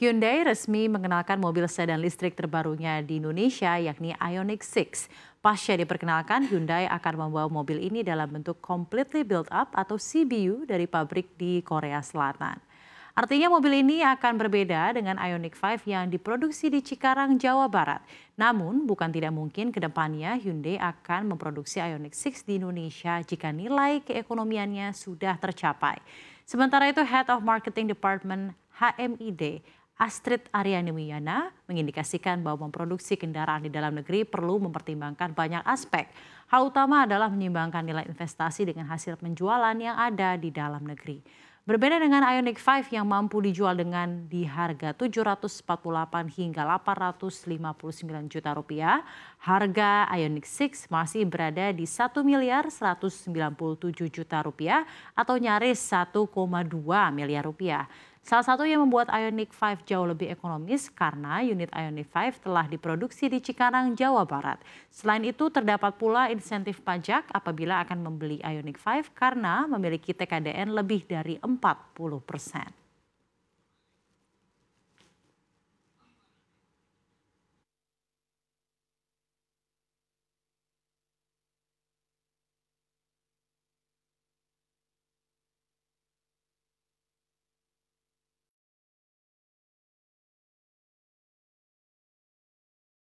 Hyundai resmi mengenalkan mobil sedan listrik terbarunya di Indonesia yakni Ioniq 6. Pasca diperkenalkan, Hyundai akan membawa mobil ini dalam bentuk completely built up atau CBU dari pabrik di Korea Selatan. Artinya mobil ini akan berbeda dengan Ioniq 5 yang diproduksi di Cikarang, Jawa Barat. Namun bukan tidak mungkin ke depannya Hyundai akan memproduksi Ioniq 6 di Indonesia jika nilai keekonomiannya sudah tercapai. Sementara itu Head of Marketing Department HMID Astrid Aryani Wiyana mengindikasikan bahwa memproduksi kendaraan di dalam negeri perlu mempertimbangkan banyak aspek. Hal utama adalah menyimbangkan nilai investasi dengan hasil penjualan yang ada di dalam negeri. Berbeda dengan Ioniq 5 yang mampu dijual dengan di harga 748 hingga 859 juta rupiah, harga Ioniq 6 masih berada di 1 miliar 197 juta rupiah atau nyaris 1,2 miliar rupiah. Salah satu yang membuat Ioniq 5 jauh lebih ekonomis karena unit Ioniq 5 telah diproduksi di Cikarang, Jawa Barat. Selain itu terdapat pula insentif pajak apabila akan membeli Ioniq 5 karena memiliki TKDN lebih dari 40 persen.